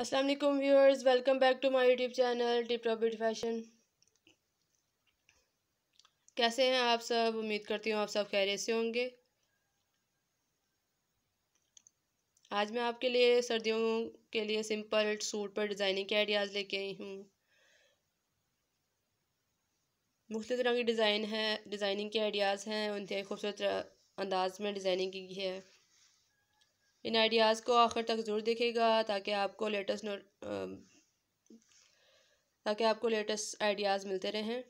अस्सलाम वालेकुम viewers welcome back to my YouTube channel टिप रॉबिट फैशन कैसे हैं आप सब उम्मीद करती हूँ आप सब खैरियत से होंगे आज मैं आपके लिए सर्दियों के लिए सिंपल सूट पर डिज़ाइनिंग के आइडियाज़ लेके आई हूँ मुख्तु तरह की डिज़ाइन है डिज़ाइनिंग के आइडियाज़ हैं उनके खूबसूरत अंदाज में डिज़ाइनिंग की है इन आइडियाज़ को आखिर तक ज़रूर देखेगा ताकि आपको लेटेस्ट ताकि आपको लेटेस्ट आइडियाज़ मिलते रहें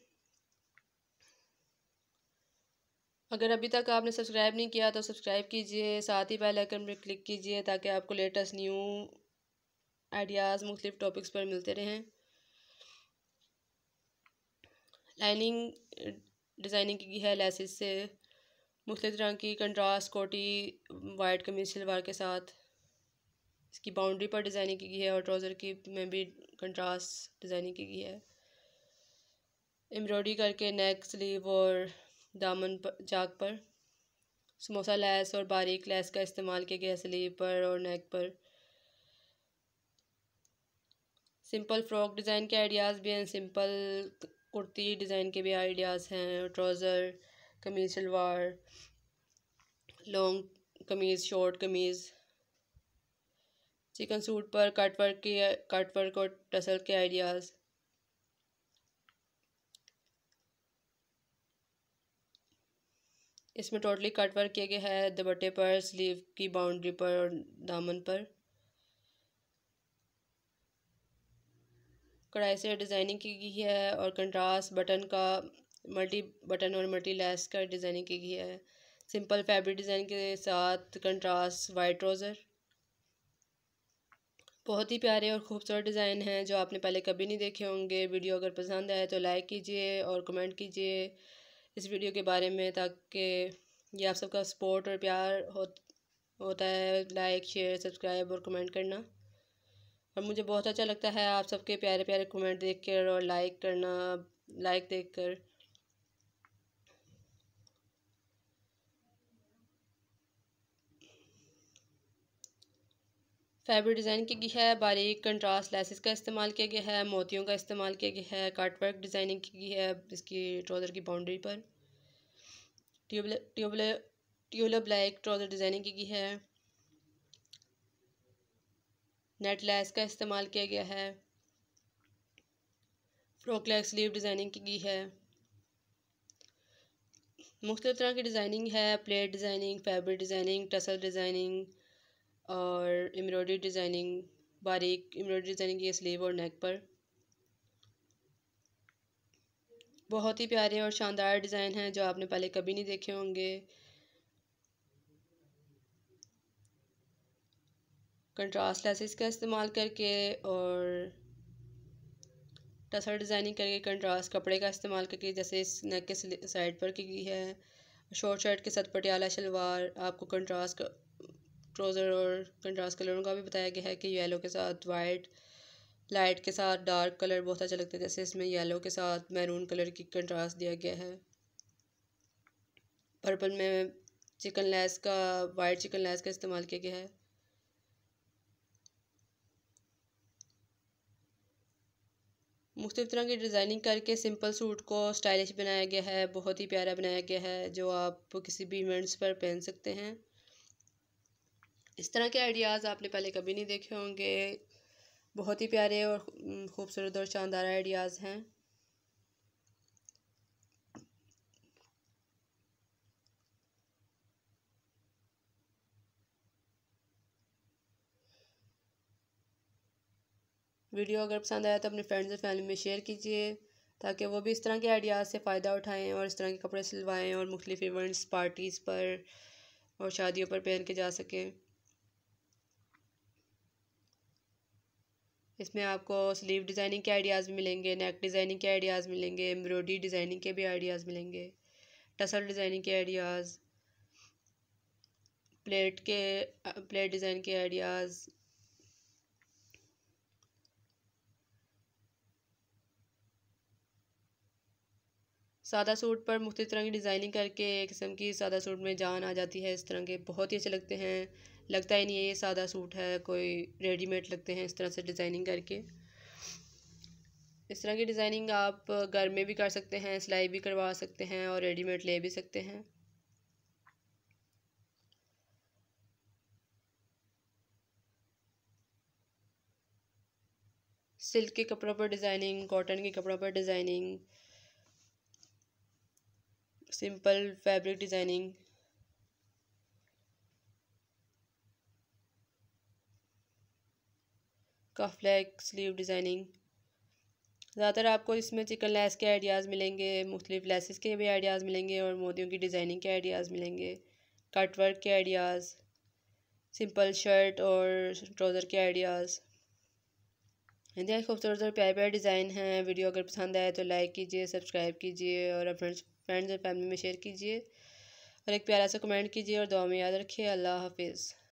अगर अभी तक आपने सब्सक्राइब नहीं किया तो सब्सक्राइब कीजिए साथ ही बेल आइकन पर क्लिक कीजिए ताकि आपको लेटेस्ट न्यू आइडियाज़ मुख्तलिफ टॉपिक्स पर मिलते रहें लाइनिंग डिज़ाइनिंग की है लेसिस से मुख्तलिफ़ रंग की कंट्रास कोटी वाइट कमीज शलवार के साथ इसकी बाउंड्री पर डिज़ाइनिंग की गई है और ट्राउज़र की में भी कंट्रास डिज़ाइनिंग की गई है एम्ब्रॉयडरी करके नेक स्लीव और दामन पर जाग पर समोसा लैस और बारीक लैस का इस्तेमाल किया गया स्लीव पर और नेक पर सिंपल फ्रॉक डिज़ाइन के आइडियाज़ भी हैं सिंपल कुर्ती डिज़ाइन के भी आइडियाज़ हैं और trouser kameez shalwar long kameez short kameez chikan suit पर कट वर्क के कट वर्क और टसल के आइडियाज़ इसमें टोटली कट वर्क किया गया है दुपट्टे पर स्लीव की बाउंड्री पर और दामन पर कढ़ाई से डिज़ाइनिंग की गई है और कंट्रास्ट बटन का मल्टी बटन और मल्टी लैस का डिज़ाइनिंग की गई है सिंपल फैब्रिक डिज़ाइन के साथ कंट्रास्ट वाइट ट्रोज़र बहुत ही प्यारे और खूबसूरत डिज़ाइन हैं जो आपने पहले कभी नहीं देखे होंगे वीडियो अगर पसंद आए तो लाइक कीजिए और कमेंट कीजिए इस वीडियो के बारे में ताकि ये आप सबका सपोर्ट और प्यार हो होता है लाइक शेयर सब्सक्राइब और कमेंट करना और मुझे बहुत अच्छा लगता है आप सबके प्यारे प्यारे कमेंट देख कर और लाइक करना लाइक देख कर फैब्रिक डिज़ाइन की गई है बारीक कंट्रास्ट लेसिस का इस्तेमाल किया गया है मोतियों का इस्तेमाल किया गया है कार्टवर्क वर्क डिज़ाइनिंग की गई है इसकी ट्रोज़र की बाउंड्री पर ट्यूबल ट्यूबल ट्यूलर ब्लैक ट्राउज़र डिज़ाइनिंग की गई है नेट लेस का इस्तेमाल किया गया है फ्रॉक लैग स्लीव डिज़ाइनिंग की गई है मुख्तलिफ तरह की डिज़ाइनिंग है plate designing fabric designing tassel designing और एम्ब्रॉयडरी डिज़ाइनिंग बारीक एम्ब्रॉयडरी डिज़ाइनिंग की स्लीव और नेक पर बहुत ही प्यारे और शानदार डिज़ाइन हैं जो आपने पहले कभी नहीं देखे होंगे कंट्रास्ट लेसेस का इस्तेमाल करके और टसर डिज़ाइनिंग करके कंट्रास्ट कपड़े का इस्तेमाल करके जैसे इस नेक के साइड पर की गई है शॉर्ट शर्ट के साथ पटियाला शलवार आपको कंट्रास्ट ट्रोज़र और कंट्रास्ट कलरों का भी बताया गया है कि येलो के साथ वाइट लाइट के साथ डार्क कलर बहुत अच्छा लगता है जैसे इसमें येलो के साथ मैरून कलर की कंट्रास्ट दिया गया है पर्पल में चिकन लैस का वाइट चिकन लैस का इस्तेमाल किया गया है मुख्तु तरह की डिज़ाइनिंग करके सिंपल सूट को स्टाइलिश बनाया गया है बहुत ही प्यारा बनाया गया है जो आप किसी भी इवेंट्स पर पहन सकते हैं इस तरह के आइडियाज़ आपने पहले कभी नहीं देखे होंगे बहुत ही प्यारे और ख़ूबसूरत और शानदार आइडियाज़ हैं वीडियो अगर पसंद आया तो अपने फ्रेंड्स और फैमिली में शेयर कीजिए ताकि वो भी इस तरह के आइडियाज़ से फ़ायदा उठाएं और इस तरह के कपड़े सिलवाएं और मुख्तलिफ इवेंट्स पार्टीज़ पर और शादियों पर पहन के जा सकें इसमें आपको स्लीव डिज़ाइनिंग के आइडियाज़ भी मिलेंगे नेक डिज़ाइनिंग के आइडियाज़ मिलेंगे एम्ब्रॉयडरी डिज़ाइनिंग के भी आइडियाज़ मिलेंगे टसल डिज़ाइनिंग के आइडियाज़ प्लेट के प्लेट डिज़ाइन के आइडियाज़ सादा सूट पर मुख्त तरह की डिज़ाइनिंग करके एक किस्म की सादा सूट में जान आ जाती है इस तरह के बहुत ही अच्छे लगते हैं लगता ही नहीं है ये सादा सूट है कोई रेडीमेड लगते हैं इस तरह से डिज़ाइनिंग करके इस तरह की डिज़ाइनिंग आप घर में भी कर सकते हैं सिलाई भी करवा सकते हैं और रेडीमेड ले भी सकते हैं सिल्क के कपड़ों पर डिज़ाइनिंग कॉटन के कपड़ों पर designing simple fabric designing leg sleeve designing ज़्यादातर आपको इसमें चिकन लैस के आइडियाज़ मिलेंगे मुख्तलिफ लेसेस के भी आइडियाज़ मिलेंगे और मोदियों की डिज़ाइनिंग के आइडियाज़ मिलेंगे कट वर्क के आइडियाज़ सिंपल शर्ट और ट्राउज़र के आइडियाज़ इतना खूबसूरत और प्यारे प्यारे डिज़ाइन हैं वीडियो अगर पसंद आए तो लाइक कीजिए सब्सक्राइब कीजिए और अपने फ्रेंड्स फ्रेंड्स और फैमिली में शेयर कीजिए और एक प्यारा सा कमेंट कीजिए और दुआ में याद रखिए अल्लाह हाफिज़